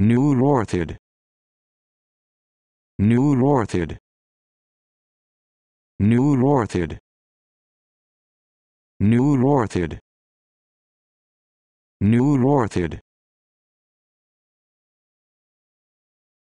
Neurorthid. Neurorthid. Neurorthid. Neurorthid. Neurorthid.